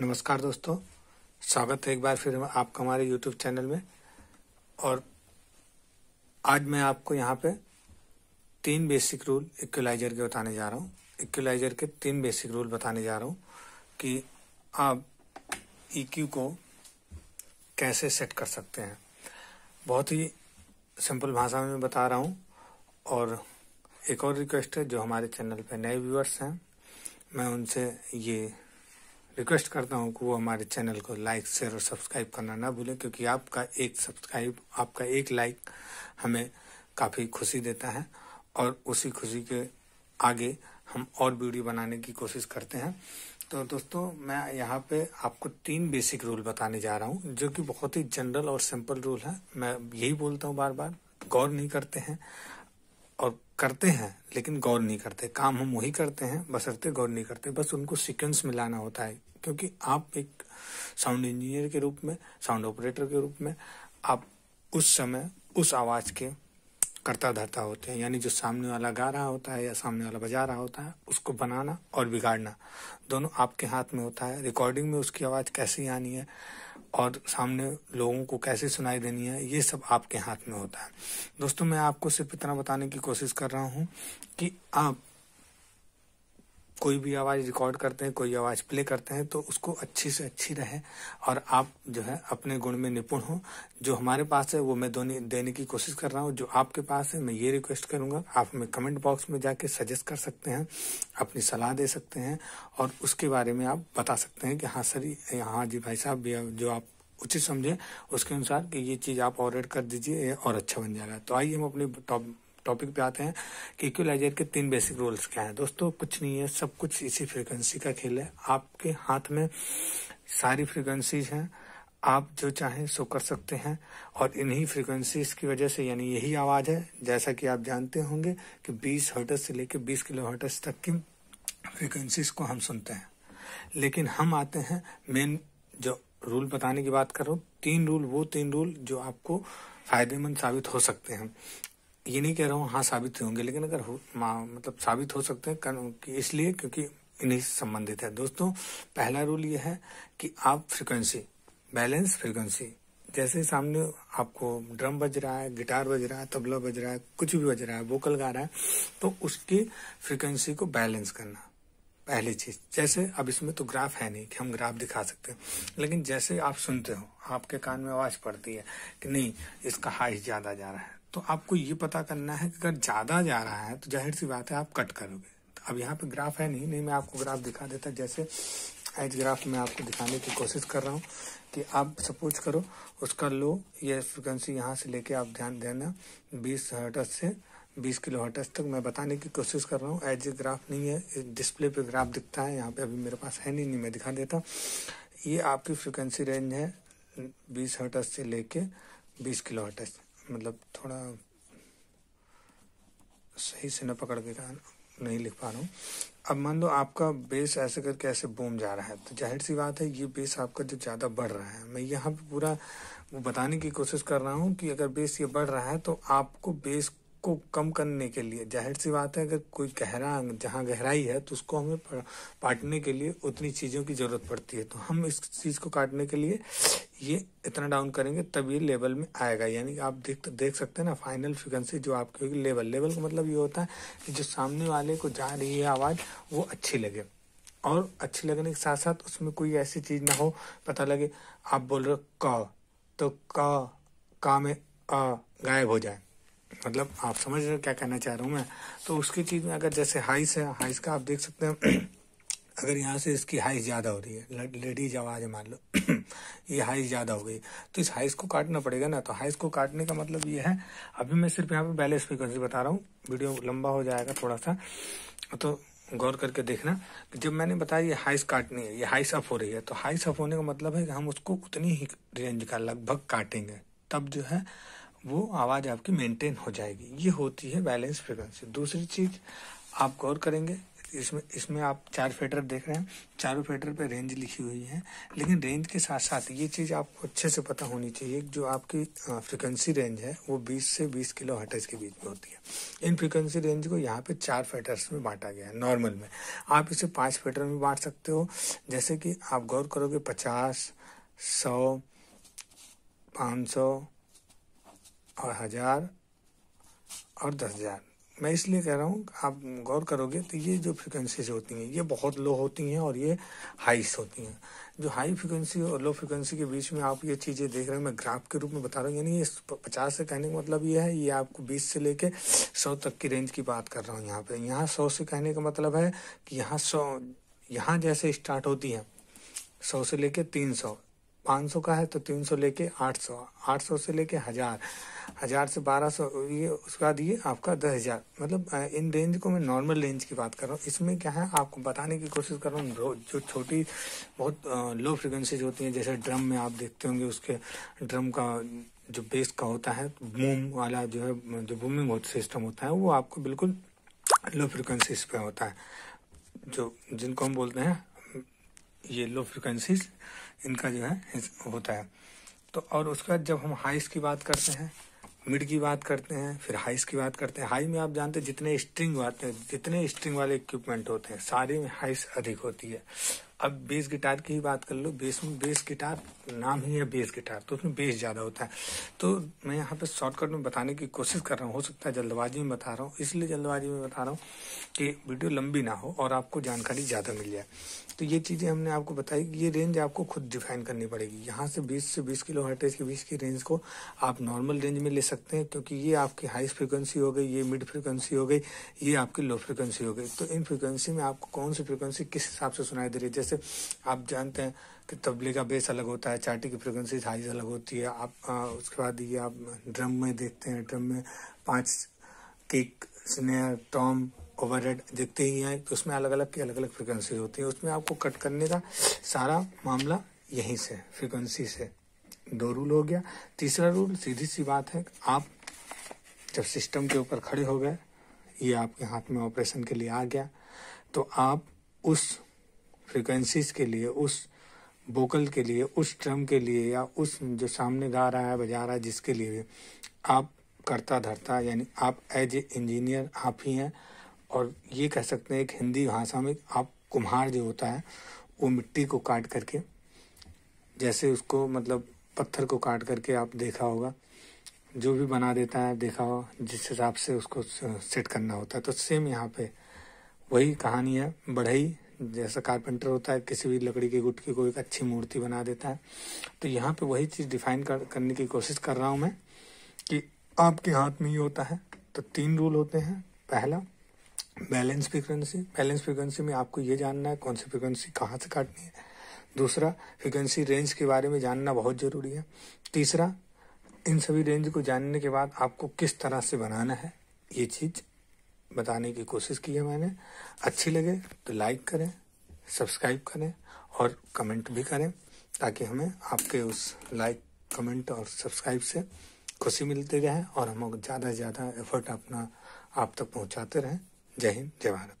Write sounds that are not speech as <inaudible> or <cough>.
नमस्कार दोस्तों स्वागत है एक बार फिर आपका हमारे यूट्यूब चैनल में और आज मैं आपको यहाँ पे तीन बेसिक रूल इक्वलाइजर के बताने जा रहा हूँ इक्वलाइजर के तीन बेसिक रूल बताने जा रहा हूँ कि आप ईक्यू e को कैसे सेट कर सकते हैं बहुत ही सिंपल भाषा में बता रहा हूँ और एक और रिक्वेस्ट है जो हमारे चैनल पे नए व्यूअर्स हैं मैं उनसे ये रिक्वेस्ट करता हूँ कि वो हमारे चैनल को लाइक शेयर और सब्सक्राइब करना ना भूलें क्योंकि आपका एक सब्सक्राइब आपका एक लाइक हमें काफ़ी खुशी देता है और उसी खुशी के आगे हम और वीडियो बनाने की कोशिश करते हैं तो दोस्तों मैं यहाँ पे आपको तीन बेसिक रूल बताने जा रहा हूँ जो कि बहुत ही जनरल और सिंपल रूल है मैं यही बोलता हूँ बार बार गौर नहीं करते हैं और करते हैं लेकिन गौर नहीं करते काम हम वही करते हैं बसरते गौर नहीं करते बस उनको सिक्वेंस मिलाना होता है क्योंकि आप एक साउंड इंजीनियर के रूप में साउंड ऑपरेटर के रूप में आप उस समय उस आवाज के करता धरता होते हैं यानी जो सामने वाला गा रहा होता है या सामने वाला बजा रहा होता है उसको बनाना और बिगाड़ना दोनों आपके हाथ में होता है रिकॉर्डिंग में उसकी आवाज़ कैसी आनी है और सामने लोगों को कैसे सुनाई देनी है ये सब आपके हाथ में होता है दोस्तों मैं आपको सिर्फ इतना बताने की कोशिश कर रहा हूँ कि आप कोई भी आवाज़ रिकॉर्ड करते हैं कोई आवाज़ प्ले करते हैं तो उसको अच्छी से अच्छी रहे और आप जो है अपने गुण में निपुण हो जो हमारे पास है वो मैं दोने, देने की कोशिश कर रहा हूँ जो आपके पास है मैं ये रिक्वेस्ट करूँगा आप हमें कमेंट बॉक्स में जाके सजेस्ट कर सकते हैं अपनी सलाह दे सकते हैं और उसके बारे में आप बता सकते हैं कि हाँ सर हाँ जी भाई साहब जो आप उचित समझें उसके अनुसार कि ये चीज़ आप और एड कर दीजिए और अच्छा बन जाएगा तो आइए हम अपने टॉप टॉपिक पे आते हैं कि इक्वलाइजर के तीन बेसिक रूल्स क्या हैं दोस्तों कुछ नहीं है सब कुछ इसी फ्रीक्वेंसी का खेल है आपके हाथ में सारी फ्रीक्वेंसीज हैं आप जो चाहें सो कर सकते हैं और इन्हीं फ्रीक्वेंसीज की वजह से यानी यही आवाज़ है जैसा कि आप जानते होंगे कि बीस हर्टस से लेकर बीस किलो हर्टस तक की फ्रीक्वेंसीज को हम सुनते हैं लेकिन हम आते हैं मेन जो रूल बताने की बात कर रहा हूँ तीन रूल वो तीन रूल जो आपको फायदेमंद साबित हो सकते हैं ये नहीं कह रहा हूँ हाँ साबित होंगे लेकिन अगर हो मतलब साबित हो सकते हैं कि इसलिए क्योंकि इन्हीं से संबंधित है दोस्तों पहला रूल ये है कि आप फ्रिक्वेंसी बैलेंस फ्रिक्वेंसी जैसे सामने आपको ड्रम बज रहा है गिटार बज रहा है तबला बज रहा है कुछ भी बज रहा है वोकल गा रहा है तो उसकी फ्रिक्वेंसी को बैलेंस करना पहली चीज जैसे अब इसमें तो ग्राफ है नहीं कि हम ग्राफ दिखा सकते हैं लेकिन जैसे आप सुनते हो आपके कान में आवाज पड़ती है कि नहीं इसका हाई ज्यादा जा रहा है तो आपको ये पता करना है कि अगर ज़्यादा जा रहा है तो जाहिर सी बात है आप कट करोगे तो अब यहाँ पे ग्राफ है नहीं नहीं मैं आपको ग्राफ दिखा देता जैसे एज ग्राफ में आपको दिखाने की कोशिश कर रहा हूँ कि आप सपोज करो उसका लो ये फ्रिक्वेंसी यहाँ से लेके आप ध्यान देना बीस हटस से बीस किलो हटस तक मैं बताने की कोशिश कर रहा हूँ एज ग्राफ नहीं है डिस्प्ले पे ग्राफ दिखता है यहाँ पे अभी मेरे पास है नहीं नहीं मैं दिखा देता ये आपकी फ्रिक्वेंसी रेंज है बीस हटस से लेके बीस किलो हटस मतलब थोड़ा सही से न पकड़ के नहीं लिख पा रहा हूँ अब मान लो आपका बेस ऐसे करके ऐसे बूम जा रहा है तो जाहिर सी बात है ये बेस आपका जो ज़्यादा बढ़ रहा है मैं यहाँ पे पूरा वो बताने की कोशिश कर रहा हूँ कि अगर बेस ये बढ़ रहा है तो आपको बेस को कम करने के लिए जाहिर सी बात है अगर कोई गहरा जहाँ गहराई है तो उसको हमें पाटने के लिए उतनी चीज़ों की ज़रूरत पड़ती है तो हम इस चीज़ को काटने के लिए ये इतना डाउन करेंगे तब ये लेवल में आएगा यानी कि आप देख देख सकते हैं ना फाइनल फ्रिक्वेंसी जो आपकी होगी लेवल लेवल का मतलब ये होता है कि जो सामने वाले को जा रही है आवाज़ वो अच्छी लगे और अच्छी लगने के साथ साथ उसमें कोई ऐसी चीज़ ना हो पता लगे आप बोल रहे हो क तो क का में अ गायब हो जाए मतलब आप समझ रहे हो क्या कहना चाह रहा हूँ मैं तो उसकी चीज़ में अगर जैसे हाइस है हाइस का आप देख सकते हैं <clears throat> अगर यहाँ से इसकी हाइस ज़्यादा हो रही है लेडीज आवाज़ है मान लो <clears throat> ये हाइस ज़्यादा हो गई तो इस हाइस को काटना पड़ेगा ना तो हाइस को काटने का मतलब ये है अभी मैं सिर्फ यहाँ पे बैलेंस फ्रिक्वेंसी बता रहा हूँ वीडियो लंबा हो जाएगा थोड़ा सा तो गौर करके देखना जब मैंने बताया ये हाइस काटनी है ये हाइस अप हो रही है तो हाइस अप होने का मतलब है कि हम उसको उतनी ही रेंज का लगभग काटेंगे तब जो है वो आवाज आपकी मेंटेन हो जाएगी ये होती है बैलेंस फ्रिक्वेंसी दूसरी चीज आप गौर करेंगे इसमें इसमें आप चार फेडर देख रहे हैं चारों फेडर पे रेंज लिखी हुई है लेकिन रेंज के साथ साथ ये चीज़ आपको अच्छे से पता होनी चाहिए जो आपकी फ्रिक्वेंसी रेंज है वो 20 से 20 किलो हटर्स के बीच में होती है इन फ्रिक्वेंसी रेंज को यहाँ पे चार फेटर्स में बांटा गया है नॉर्मल में आप इसे पांच फेटर में बांट सकते हो जैसे कि आप गौर करोगे पचास सौ पाँच सौ और हज़ार और दस हज़ार मैं इसलिए कह रहा हूँ आप गौर करोगे तो ये जो फ्रिक्वेंसीज होती हैं ये बहुत लो होती हैं और ये हाइस होती हैं जो हाई फ्रिक्वेंसी और लो फ्रिक्वेंसी के बीच में आप ये चीज़ें देख रहे हैं मैं ग्राफ के रूप में बता रहा हूँ यानी ये पचास से कहने का मतलब ये है ये आपको बीस से लेके सौ तक की रेंज की बात कर रहा हूँ यहाँ पर यहाँ सौ से कहने का मतलब है कि यहाँ सौ यहाँ जैसे स्टार्ट होती है सौ से लेके तीन सौ पाँच सौ का है तो तीन सौ लेके आठ सौ आठ सौ से लेके हज़ार हज़ार से बारह सौ ये उसके बाद ये आपका दस हज़ार मतलब इन रेंज को मैं नॉर्मल रेंज की बात कर रहा हूँ इसमें क्या है आपको बताने की कोशिश कर रहा हूँ जो छोटी बहुत लो फ्रिक्वेंसीज होती हैं जैसे ड्रम में आप देखते होंगे उसके ड्रम का जो बेस का होता है बूम वाला जो है जो बूमिंग सिस्टम होता है वो आपको बिल्कुल लो फ्रिक्वेंसीज पे होता है जो जिनको हम बोलते हैं ये लो फ्रिक्वेंसीज इनका जो है होता है तो और उसके बाद जब हम हाइस की बात करते हैं मिड की बात करते हैं फिर हाइस की बात करते हैं हाई में आप जानते हैं जितने स्ट्रिंग आते हैं जितने स्ट्रिंग वाले इक्विपमेंट होते हैं सारे में हाइस अधिक होती है अब बेस गिटार की ही बात कर लो बेस में बेस गिटार नाम ही है बेस गिटार तो उसमें बेस ज़्यादा होता है तो मैं यहाँ पे शॉर्टकट में बताने की कोशिश कर रहा हूँ हो सकता है जल्दबाजी में बता रहा हूँ इसलिए जल्दबाजी में बता रहा हूँ कि वीडियो लंबी ना हो और आपको जानकारी ज़्यादा मिल जाए तो ये चीज़ें हमने आपको बताई कि ये रेंज आपको खुद डिफाइन करनी पड़ेगी यहाँ से बीस से बीस किलो हर्टेज के बीच की रेंज को आप नॉर्मल रेंज में ले सकते हैं क्योंकि ये आपकी हाई फ्रिक्वेंसी हो गई ये मिड फ्रिक्वेंसी हो गई ये आपकी लो फ्रिक्वेंसी हो गई तो इन फ्रिक्वेंसी में आपको कौन सी फ्रिक्वेंसी किस हिसाब से सुनाई दे रही है जैसे आप जानते हैं कि तबले का बेस अलग होता है चाटी की फ्रिक्वेंसी हाइज अलग होती है आप आ, उसके बाद ये आप ड्रम में देखते हैं ड्रम में पांच किक स्नेर टॉम ओवरहेड देखते ही हैं तो उसमें अलग अलग की अलग अलग फ्रिक्वेंसी होती है उसमें आपको कट करने का सारा मामला यहीं से फ्रिक्वेंसी से दो रूल हो गया तीसरा रूल सीधी सी बात है आप जब सिस्टम के ऊपर खड़े हो गए ये आपके हाथ में ऑपरेशन के लिए आ गया तो आप उस फ्रिक्वेंसीज के लिए उस वोकल के लिए उस ट्रम के लिए या उस जो सामने गा रहा है बजा रहा है जिसके लिए आप करता धरता यानी आप एज ए इंजीनियर आप ही हैं और ये कह सकते हैं एक हिंदी भाषा में आप कुम्हार जो होता है वो मिट्टी को काट करके जैसे उसको मतलब पत्थर को काट करके आप देखा होगा जो भी बना देता है देखा हो जिस हिसाब से उसको सेट करना होता है तो सेम यहाँ पे वही कहानी है बढ़ई जैसा कारपेंटर होता है किसी भी लकड़ी के गुटके को एक अच्छी मूर्ति बना देता है तो यहाँ पे वही चीज़ डिफाइन कर, करने की कोशिश कर रहा हूं मैं कि आपके हाथ में ही होता है तो तीन रूल होते हैं पहला बैलेंस फ्रिक्वेंसी बैलेंस फ्रिक्वेंसी में आपको ये जानना है कौन सी फ्रिक्वेंसी कहाँ से काटनी है दूसरा फ्रिक्वेंसी रेंज के बारे में जानना बहुत ज़रूरी है तीसरा इन सभी रेंज को जानने के बाद आपको किस तरह से बनाना है ये चीज़ बताने की कोशिश की है मैंने अच्छी लगे तो लाइक करें सब्सक्राइब करें और कमेंट भी करें ताकि हमें आपके उस लाइक कमेंट और सब्सक्राइब से खुशी मिलती रहे और हम ज़्यादा से ज़्यादा एफर्ट अपना आप तक पहुँचाते रहें जय हिंद जय भारत